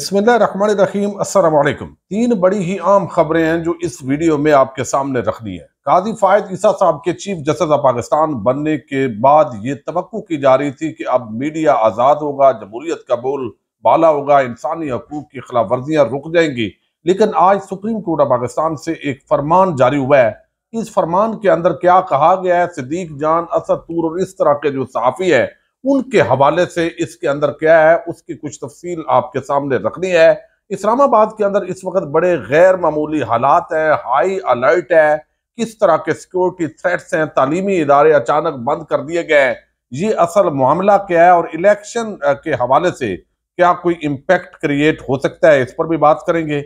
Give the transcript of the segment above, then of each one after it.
अस्सलाम वालेकुम तीन बड़ी ही आम खबरें हैं जो इस वीडियो में आपके सामने रख दी है काजी फायद ईसा साहब के चीफ जस्टिस ऑफ पाकिस्तान बनने के बाद ये तो की जा रही थी कि अब मीडिया आज़ाद होगा जमहूरियत का बोल बाला होगा इंसानी हकूक की खिलाफ वर्जियां रुक जाएंगी लेकिन आज सुप्रीम कोर्ट ऑफ पाकिस्तान से एक फरमान जारी हुआ है इस फरमान के अंदर क्या कहा गया है सिद्दीक जान असद तूर और इस तरह के जो सहाफ़ी है उनके हवाले से इसके अंदर क्या है उसकी कुछ तफसील आपके सामने रखनी है इस्लामाबाद के अंदर इस वक्त बड़े गैर मामूली हालात हैं हाई अलर्ट है किस तरह के सिक्योरिटी थ्रेट्स हैं तालीमी इदारे अचानक बंद कर दिए गए हैं ये असल मामला क्या है और इलेक्शन के हवाले से क्या कोई इम्पेक्ट क्रिएट हो सकता है इस पर भी बात करेंगे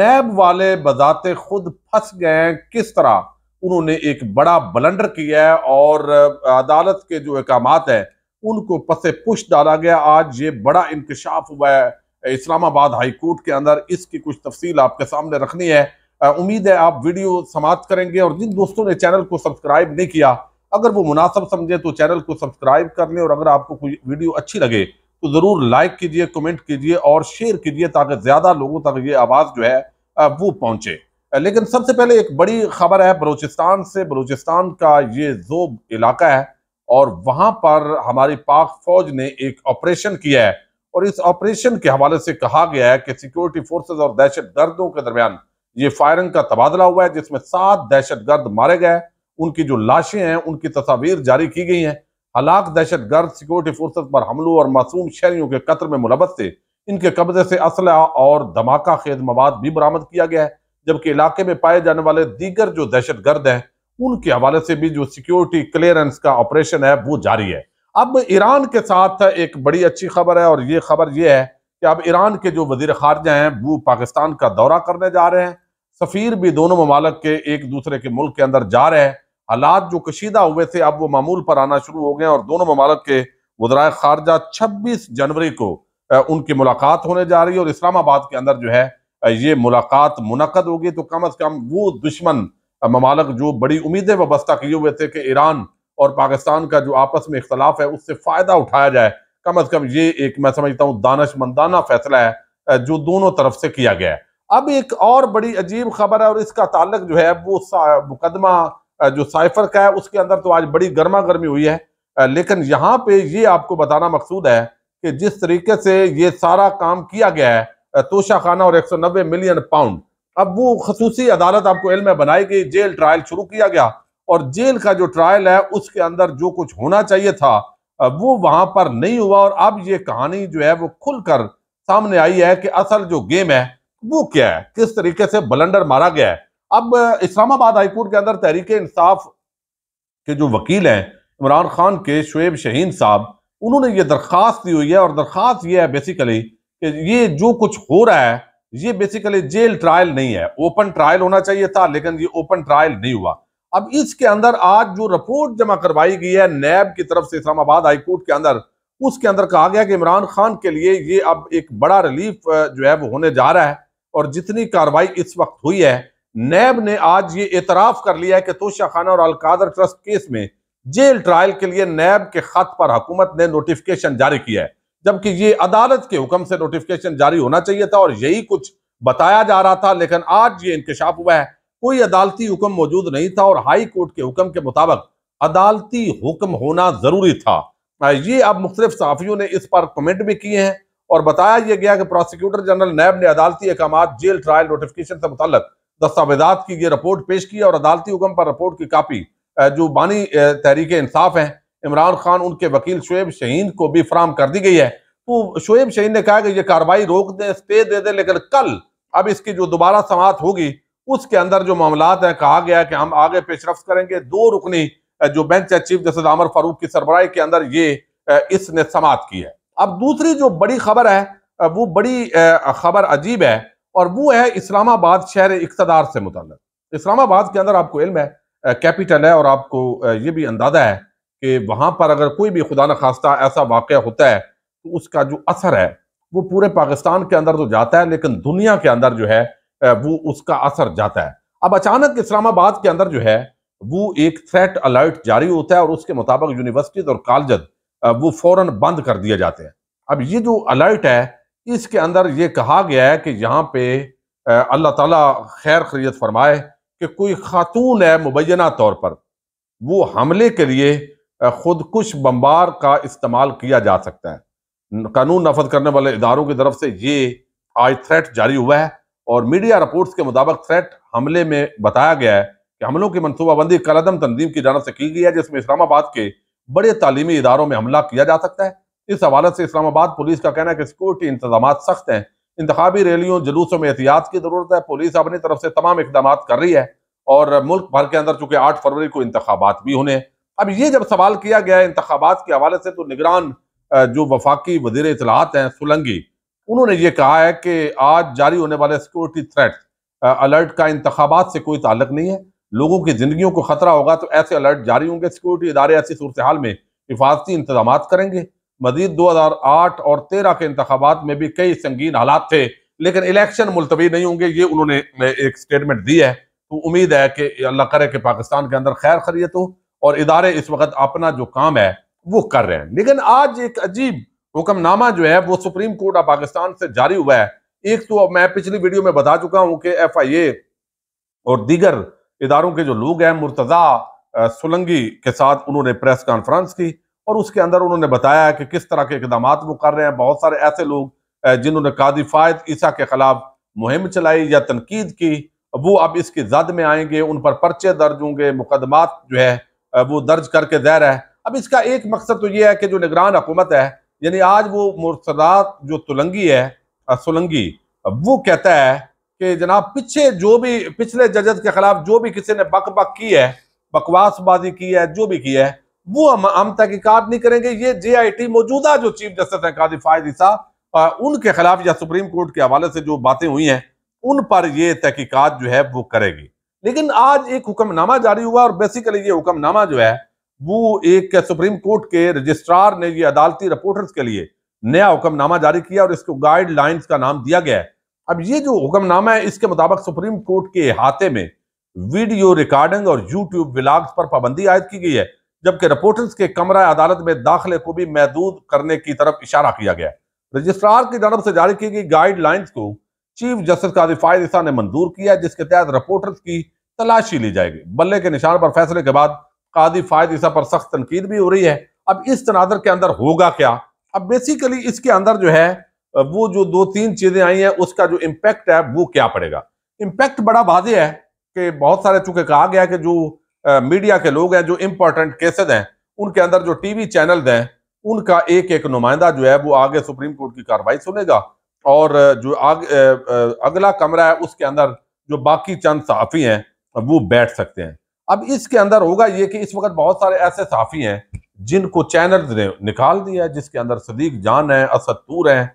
नैब वाले बजाते खुद फंस गए हैं किस तरह उन्होंने एक बड़ा बलंडर किया है और अदालत के जो अहकाम हैं उनको पसे पुश डाला गया आज ये बड़ा इंकशाफ हुआ है इस्लामाबाद हाई कोर्ट के अंदर इसकी कुछ तफसील आपके सामने रखनी है उम्मीद है आप वीडियो समाप्त करेंगे और जिन दोस्तों ने चैनल को सब्सक्राइब नहीं किया अगर वो मुनासब समझे तो चैनल को सब्सक्राइब कर लें और अगर आपको कोई वीडियो अच्छी लगे तो ज़रूर लाइक कीजिए कमेंट कीजिए और शेयर कीजिए ताकि ज़्यादा लोगों तक ये आवाज़ जो है वो पहुँचे लेकिन सबसे पहले एक बड़ी खबर है बलूचिस्तान से बलूचिस्तान का ये जोब इलाका है और वहां पर हमारी पाक फौज ने एक ऑपरेशन किया है और इस ऑपरेशन के हवाले से कहा गया है कि सिक्योरिटी फोर्सेज और दहशत गर्दों के दरमियान ये फायरिंग का तबादला हुआ है जिसमें सात दहशत गर्द मारे गए उनकी जो लाशें हैं उनकी तस्वीर जारी की गई हैं हलाक दहशत गर्द सिक्योरिटी फोर्सेज पर हमलों और मासूम शहरियों के कतर में मुलबत थे इनके कब्जे से असला और धमाका खेज मवाद भी बरामद किया गया है जबकि इलाके में पाए जाने वाले दीगर जो दहशत गर्द हैं उनके हवाले से भी जो सिक्योरिटी क्लियरेंस का ऑपरेशन है वो जारी है अब ईरान के साथ एक बड़ी अच्छी खबर है और ये खबर ये है कि अब ईरान के जो वजीर खारजा हैं वो पाकिस्तान का दौरा करने जा रहे हैं सफ़ीर भी दोनों ममालक के एक दूसरे के मुल्क के अंदर जा रहे हैं हालात जो कशीदा हुए थे अब वो मामूल पर आना शुरू हो गए और दोनों ममालक के वजरा खारजा छब्बीस जनवरी को उनकी मुलाकात होने जा रही है और इस्लामाबाद के अंदर जो है ये मुलाकात मुनद होगी तो कम अज़ कम वो दुश्मन ममालक जो बड़ी उम्मीदें वाबस्ता किए हुए थे कि ईरान और पाकिस्तान का जो आपस में इख्तलाफ है उससे फ़ायदा उठाया जाए कम अज़ कम ये एक मैं समझता हूँ दानश मंदाना फैसला है जो दोनों तरफ से किया गया है अब एक और बड़ी अजीब खबर है और इसका ताल्लक जो है वो मुकदमा जो साइफर का है उसके अंदर तो आज बड़ी गर्मा गर्मी हुई है लेकिन यहाँ पे ये आपको बताना मकसूद है कि जिस तरीके से ये सारा काम किया गया है तोशा खाना और 190 मिलियन पाउंड अब वो खसूसी अदालत आपको इल्म में बनाई गई जेल ट्रायल शुरू किया गया और जेल का जो ट्रायल है उसके अंदर जो कुछ होना चाहिए था वो वहां पर नहीं हुआ और अब ये कहानी जो है वो खुलकर सामने आई है कि असल जो गेम है वो क्या है किस तरीके से बलंडर मारा गया है अब इस्लामाबाद हाईकोर्ट के अंदर तहरीक इंसाफ के जो वकील हैं इमरान खान के शुएब शहीन साहब उन्होंने ये दरख्वास्त दी हुई है और दरख्वास्त ये है बेसिकली कि ये जो कुछ हो रहा है ये बेसिकली जेल ट्रायल नहीं है ओपन ट्रायल होना चाहिए था लेकिन ये ओपन ट्रायल नहीं हुआ अब इसके अंदर आज जो रिपोर्ट जमा करवाई गई है नैब की तरफ से इस्लामाबाद हाईकोर्ट के अंदर उसके अंदर कहा गया कि इमरान खान के लिए ये अब एक बड़ा रिलीफ जो है वो होने जा रहा है और जितनी कार्रवाई इस वक्त हुई है नैब ने आज ये एतराफ कर लिया है कि तोशा खाना और अलकादर ट्रस्ट केस में जेल ट्रायल के लिए नैब के खत पर हुकूमत ने नोटिफिकेशन जारी किया है जबकि ये अदालत के हुक्म से नोटिफिकेशन जारी होना चाहिए था और यही कुछ बताया जा रहा था लेकिन आज ये इंकशाफ हुआ है कोई अदालती हुक्म मौजूद नहीं था और हाई कोर्ट के हुक्म के मुताबिक अदालती हुक्म होना ज़रूरी था ये अब मुख्तलिफ सहाफ़ियों ने इस पर कमेंट भी किए हैं और बताया यह गया कि प्रोसिक्यूटर जनरल नैब ने अदालती अहकाम जेल ट्रायल नोटिफिकेशन से मुतल दस्तावेजा की ये रिपोर्ट पेश की और अदालती हुक्म पर रिपोर्ट की कापी जो बानी तहरीक इंसाफ हैं इमरान खान उनके वकील शुएब शहीन को भी फ्राहम कर दी गई है तो शुएब शहीन ने कहा कि ये कार्रवाई रोक दें स्टे दे दें लेकिन कल अब इसकी जो दोबारा समात होगी उसके अंदर जो मामला हैं कहा गया कि हम आगे पेशरफ करेंगे दो रुकनी जो बेंच है चीफ जस्टिस आमर फारूक की सरबराही के अंदर ये इसने समात की है अब दूसरी जो बड़ी खबर है वो बड़ी खबर अजीब है और वो है इस्लामाबाद शहर इकतदार से मुतल इस्लामाबाद के अंदर आपको इल्म है कैपिटल है और आपको ये भी अंदाजा है कि वहाँ पर अगर कोई भी खुदा न खास्ता ऐसा वाक़ होता है तो उसका जो असर है वो पूरे पाकिस्तान के अंदर तो जाता है लेकिन दुनिया के अंदर जो है वो उसका असर जाता है अब अचानक इस्लामाबाद के अंदर जो है वो एक थ्रेट अलर्ट जारी होता है और उसके मुताबिक यूनिवर्सिटीज और कॉलेज वो फौरन बंद कर दिए जाते हैं अब ये जो अलर्ट है इसके अंदर ये कहा गया है कि यहाँ पे अल्लाह ताला खैर खरीत फरमाए कि कोई खातून है मुबैना तौर पर वो हमले के लिए खुदकुश बम्बार का इस्तेमाल किया जा सकता है कानून नफज करने वाले इदारों की तरफ से ये आज थ्रेट जारी हुआ है और मीडिया रिपोर्ट्स के मुताबिक थ्रेट हमले में बताया गया है कि हमलों की मनसूबाबंदी कलदम तंजीम की जानब से की गई है जिसमें इस्लामाबाद के बड़े तालीमी इदारों में हमला किया जा सकता है इस हवाले से इस्लामाबाद पुलिस का कहना है कि सिक्योरिटी इंतजाम सख्त हैं इंतबी रैलियों जुलूसों में एहतियात की जरूरत है पुलिस अपनी तरफ से तमाम इकदाम कर रही है और मुल्क भर के अंदर चूंकि आठ फरवरी को इंतबात भी होने हैं अब ये जब सवाल किया गया है इंतबात के हवाले से तो निगरान जो वफाकी वजीर इतलात हैं सुलंगी उन्होंने ये कहा है कि आज जारी होने वाले सिक्योरिटी थ्रेट अलर्ट का इंतबात से कोई ताल्लक नहीं है लोगों की जिंदगियों को खतरा होगा तो ऐसे अलर्ट जारी होंगे सिक्योरिटी इदारे ऐसी सूरत हाल में हिफाजती इंतजाम करेंगे मजीद दो हज़ार आठ और तेरह के इंतबात में भी कई संगीन हालात थे लेकिन इलेक्शन मुलतवी नहीं होंगे ये उन्होंने एक स्टेटमेंट दी है तो उम्मीद है कि अल्लाह करे कि पाकिस्तान के अंदर खैर खरीत हो और इदारे इस वक्त अपना जो काम है वो कर रहे हैं लेकिन आज एक अजीब हुक्मनामा जो है वो सुप्रीम कोर्ट ऑफ पाकिस्तान से जारी हुआ है एक तो मैं पिछली वीडियो में बता चुका हूं कि एफ आई ए और दीगर इदारों के जो लोग हैं मुर्तजा सुलंगी के साथ उन्होंने प्रेस कॉन्फ्रेंस की और उसके अंदर उन्होंने बताया कि किस तरह के इकदाम वो कर रहे हैं बहुत सारे ऐसे लोग जिन्होंने कादी फायद ईसा के खिलाफ मुहिम चलाई या तनकीद की वो अब इसकी जद में आएंगे उन पर पर्चे दर्ज होंगे मुकदमात जो है वो दर्ज करके दे रहा है अब इसका एक मकसद तो ये है कि जो निगरान हुकूमत है यानी आज वो मुर्तदात जो तुलंगी है सुलंगी वो कहता है कि जनाब पीछे जो भी पिछले जजत के खिलाफ जो भी किसी ने बक बक की है बकवासबाजी की है जो भी की है वो हम हम तहकीकत नहीं करेंगे ये जे आई टी मौजूदा जो चीफ जस्टिस हैं काजी फायद ईसा उनके खिलाफ या सुप्रीम कोर्ट के हवाले से जो बातें हुई हैं उन पर ये तहकीकत जो है वो करेगी लेकिन आज एक हुक्मनामा जारी हुआ और बेसिकली ये हुक्मनामा जो है वो एक सुप्रीम कोर्ट के रजिस्ट्रार ने ये अदालती रिपोर्टर्स के लिए नया हुक्मनामा जारी किया और इसको गाइडलाइंस का नाम दिया गया है अब ये जो हुक्मनामा है इसके मुताबिक सुप्रीम कोर्ट के अहाते में वीडियो रिकॉर्डिंग और यूट्यूब ब्लाग्स पर पाबंदी आयद की गई है जबकि रिपोर्टर्स के कमरा अदालत में दाखिले को भी महदूद करने की तरफ इशारा किया गया रजिस्ट्रार की तरफ से जारी की गई गाइडलाइंस को चीफ जस्टिस का फायद ने मंजूर किया जिसके तहत रिपोर्टर्स की तलाशी ली जाएगी बल्ले के निशान पर फैसले के बाद कादी फायद ईसा पर सख्त तनकीद भी हो रही है अब इस तनाजर के अंदर होगा क्या अब बेसिकली इसके अंदर जो है वो जो दो तीन चीजें आई हैं उसका जो इम्पैक्ट है वो क्या पड़ेगा इम्पैक्ट बड़ा वाजे है कि बहुत सारे चूंकि कहा गया कि जो आ, मीडिया के लोग हैं जो इम्पोर्टेंट केसेज हैं उनके अंदर जो टी वी चैनल हैं उनका एक एक नुमाइंदा जो है वो आगे सुप्रीम कोर्ट की कार्रवाई सुनेगा और जो आग, अगला कमरा है उसके अंदर जो बाकी चंद सहाफ़ी हैं अब वो बैठ सकते हैं अब इसके अंदर होगा ये कि इस वक्त बहुत सारे ऐसे साफ़ी हैं जिनको चैनल ने निकाल दिया है जिसके अंदर सदीक जान है तूर है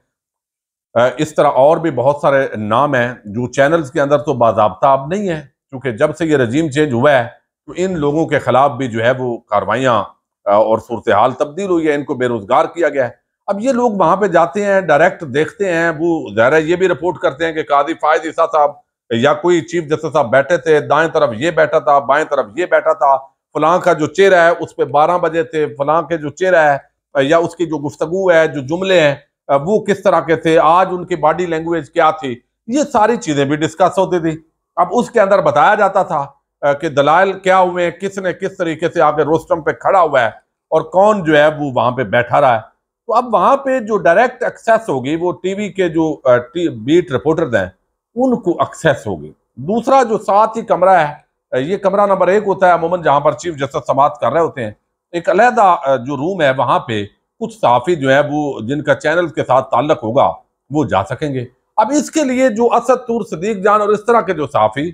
इस तरह और भी बहुत सारे नाम हैं जो चैनल्स के अंदर तो बाबा अब नहीं है क्योंकि जब से ये रजीम चेंज हुआ है तो इन लोगों के खिलाफ भी जो है वो कार्रवाइयाँ और सूरत हाल तब्दील हुई है इनको बेरोजगार किया गया है अब ये लोग वहाँ पे जाते हैं डायरेक्ट देखते हैं वो जहरा ये भी रिपोर्ट करते हैं कि कादी फायद ईसा साहब या कोई चीफ जस्टिस साहब बैठे थे दाएं तरफ ये बैठा था बाएं तरफ ये बैठा था फलां का जो चेहरा है उस पर बारह बजे थे फलां के जो चेहरा है या उसकी जो गुफ्तगु है जो जुमले हैं वो किस तरह के थे आज उनकी बॉडी लैंग्वेज क्या थी ये सारी चीज़ें भी डिस्कस होती थी अब उसके अंदर बताया जाता था कि दलाल क्या हुए किसने किस तरीके से आके रोस्टम पे खड़ा हुआ है और कौन जो है वो वहाँ पे बैठा रहा है तो अब वहाँ पे जो डायरेक्ट एक्सेस होगी वो टीवी के जो टी, बीट रिपोर्टर हैं उनको एक्सेस होगी दूसरा जो साथ ही कमरा है ये कमरा नंबर एक होता है अमूमन जहाँ पर चीफ जस्टिस समाप्त कर रहे होते हैं एक अलहदा जो रूम है वहाँ पे कुछ साफी जो है वो जिनका चैनल के साथ ताल्लक होगा वो जा सकेंगे अब इसके लिए जो असद तूर सदीक जान और इस तरह के जो साफी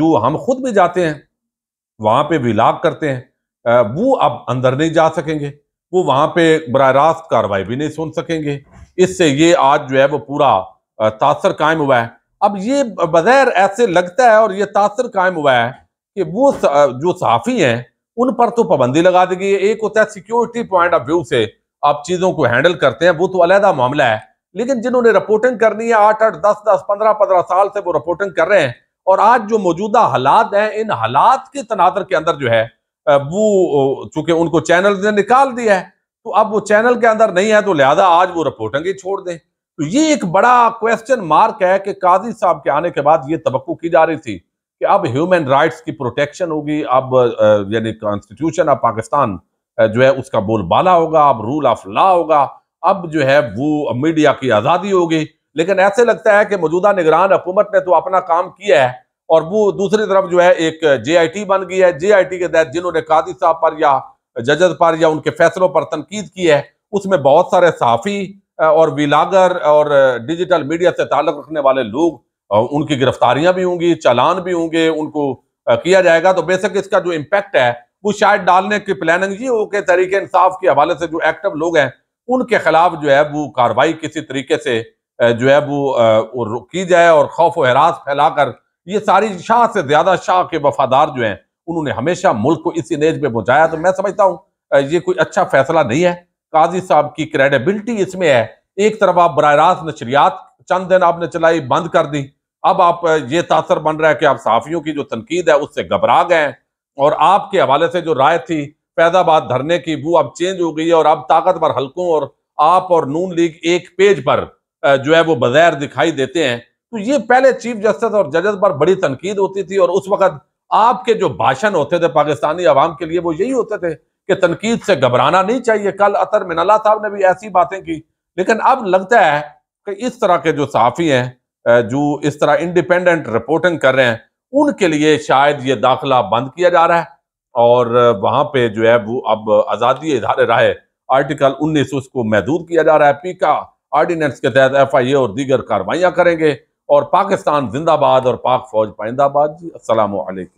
जो हम खुद भी जाते हैं वहाँ पे विलाग करते हैं वो अब अंदर नहीं जा सकेंगे वो वहाँ पे बर रास्त कार्रवाई भी नहीं सुन सकेंगे इससे ये आज जो है वो पूरा तासर कायम हुआ है अब ये बगैर ऐसे लगता है और ये तासर कायम हुआ है कि वो जो सहाफ़ी हैं उन पर तो पाबंदी लगा दी गई है एक होता है सिक्योरिटी पॉइंट ऑफ व्यू से आप चीज़ों को हैंडल करते हैं वो तो अलहदा मामला है लेकिन जिन्होंने रिपोर्टिंग करनी है आठ आठ दस दस पंद्रह पंद्रह साल से वो रिपोर्टिंग कर रहे हैं और आज जो मौजूदा हालात हैं इन हालात के तनादर के अंदर जो है वो चूंकि उनको चैनल ने निकाल दिया है तो अब वो चैनल के अंदर नहीं है तो लिहाजा आज वो रिपोर्टिंग ही छोड़ दें तो ये एक बड़ा क्वेश्चन मार्क है कि काजी साहब के आने के बाद ये तो की जा रही थी कि अब ह्यूमन राइट्स की प्रोटेक्शन होगी अब यानी कॉन्स्टिट्यूशन ऑफ पाकिस्तान जो है उसका बोलबाला होगा अब रूल ऑफ लॉ होगा अब जो है वो मीडिया की आज़ादी होगी लेकिन ऐसे लगता है कि मौजूदा निगरान हुकूमत ने तो अपना काम किया है और वो दूसरी तरफ जो है एक जे बन गई है जे के तहत जिन्होंने काजी साहब पर या जजत पर या उनके फैसलों पर तनकीद की है उसमें बहुत सारे सहाफ़ी और विलागर और डिजिटल मीडिया से ताल्लुक रखने वाले लोग उनकी गिरफ्तारियां भी होंगी चालान भी होंगे उनको किया जाएगा तो बेशक इसका जो इम्पैक्ट है वो शायद डालने की प्लानिंग जी हो के तरीके इंसाफ के हवाले से जो एक्टिव लोग हैं उनके खिलाफ जो है वो कार्रवाई किसी तरीके से जो है वो की जाए और खौफ वरास फैलाकर ये सारी शाह से ज्यादा शाह के वफादार जो हैं उन्होंने हमेशा मुल्क को इसी नेज में पहुंचाया तो मैं समझता हूँ ये कोई अच्छा फैसला नहीं है काजी साहब की क्रेडिबिलिटी इसमें है एक तरफ आप बर रास्त नशरियात चंद दिन आपने चलाई बंद कर दी अब आप ये तासर बन रहा है कि आप सहाफ़ियों की जो तनकीद है उससे घबरा गए और आपके हवाले से जो राय थी फैजाबाद धरने की वो अब चेंज हो गई है और अब ताकतवर हल्कों और आप और नून लीग एक पेज पर जो है वो बगैर दिखाई देते हैं तो ये पहले चीफ जस्टिस और जजेस पर बड़ी तनकीद होती थी और उस वक्त आपके जो भाषण होते थे पाकिस्तानी आवाम के लिए वो यही होते थे कि तनकीद से घबराना नहीं चाहिए कल अतर मिनला साहब ने भी ऐसी बातें की लेकिन अब लगता है कि इस तरह के जो सहाफ़ी हैं जो इस तरह इंडिपेंडेंट रिपोर्टिंग कर रहे हैं उनके लिए शायद ये दाखिला बंद किया जा रहा है और वहाँ पे जो है वो अब आज़ादी इधारे राय आर्टिकल उन्नीस उसको महदूद किया जा रहा है पीका आर्डिनेंस के तहत एफ आई ए और दीगर कार्रवाइयाँ करेंगे और पाकिस्तान जिंदाबाद और पाक फौज पाइंदाबाद जी असलकम